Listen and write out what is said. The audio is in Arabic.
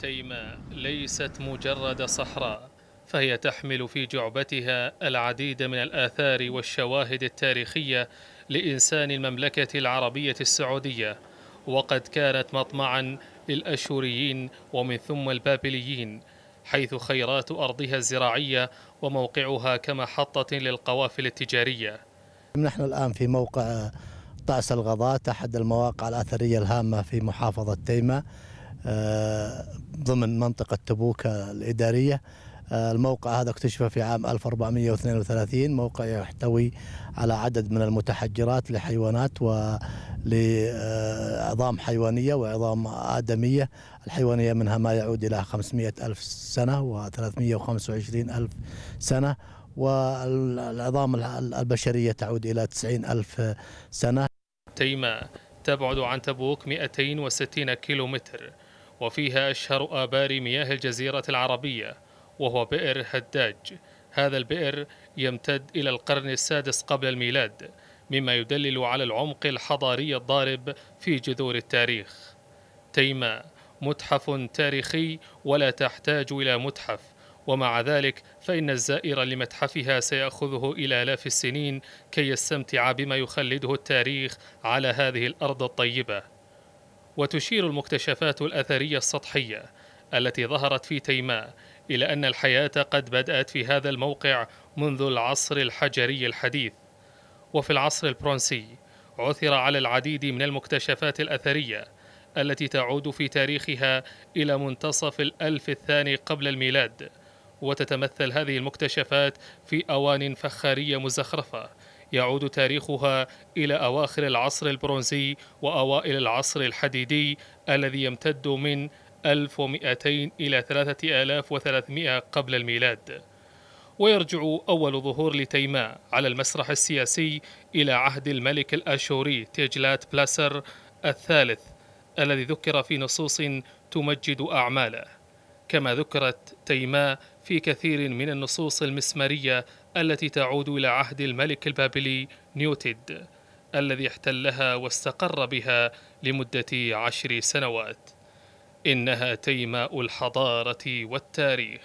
تيماء ليست مجرد صحراء فهي تحمل في جعبتها العديد من الآثار والشواهد التاريخية لإنسان المملكة العربية السعودية وقد كانت مطمعا للأشوريين ومن ثم البابليين حيث خيرات أرضها الزراعية وموقعها كمحطة للقوافل التجارية نحن الآن في موقع طعس الغضات أحد المواقع الأثرية الهامة في محافظة تيماء آه، ضمن منطقة تبوك الإدارية آه، الموقع هذا اكتشف في عام 1432 موقع يحتوي على عدد من المتحجرات لحيوانات ولعظام حيوانية وعظام آدمية الحيوانية منها ما يعود إلى 500 ألف سنة و325 ألف سنة والعظام البشرية تعود إلى 90 ألف سنة تيماء تبعد عن تبوك 260 كيلومتر وفيها أشهر آبار مياه الجزيرة العربية وهو بئر هداج هذا البئر يمتد إلى القرن السادس قبل الميلاد مما يدلل على العمق الحضاري الضارب في جذور التاريخ تيماء متحف تاريخي ولا تحتاج إلى متحف ومع ذلك فإن الزائر لمتحفها سيأخذه إلى آلاف السنين كي يستمتع بما يخلده التاريخ على هذه الأرض الطيبة وتشير المكتشفات الأثرية السطحية التي ظهرت في تيماء إلى أن الحياة قد بدأت في هذا الموقع منذ العصر الحجري الحديث وفي العصر البرونسي عثر على العديد من المكتشفات الأثرية التي تعود في تاريخها إلى منتصف الألف الثاني قبل الميلاد وتتمثل هذه المكتشفات في أوان فخارية مزخرفة يعود تاريخها إلى أواخر العصر البرونزي وأوائل العصر الحديدي الذي يمتد من 1200 إلى 3300 قبل الميلاد ويرجع أول ظهور لتيماء على المسرح السياسي إلى عهد الملك الآشوري تيجلات بلاسر الثالث الذي ذكر في نصوص تمجد أعماله كما ذكرت تيماء في كثير من النصوص المسمارية التي تعود إلى عهد الملك البابلي نيوتد الذي احتلها واستقر بها لمدة عشر سنوات إنها تيماء الحضارة والتاريخ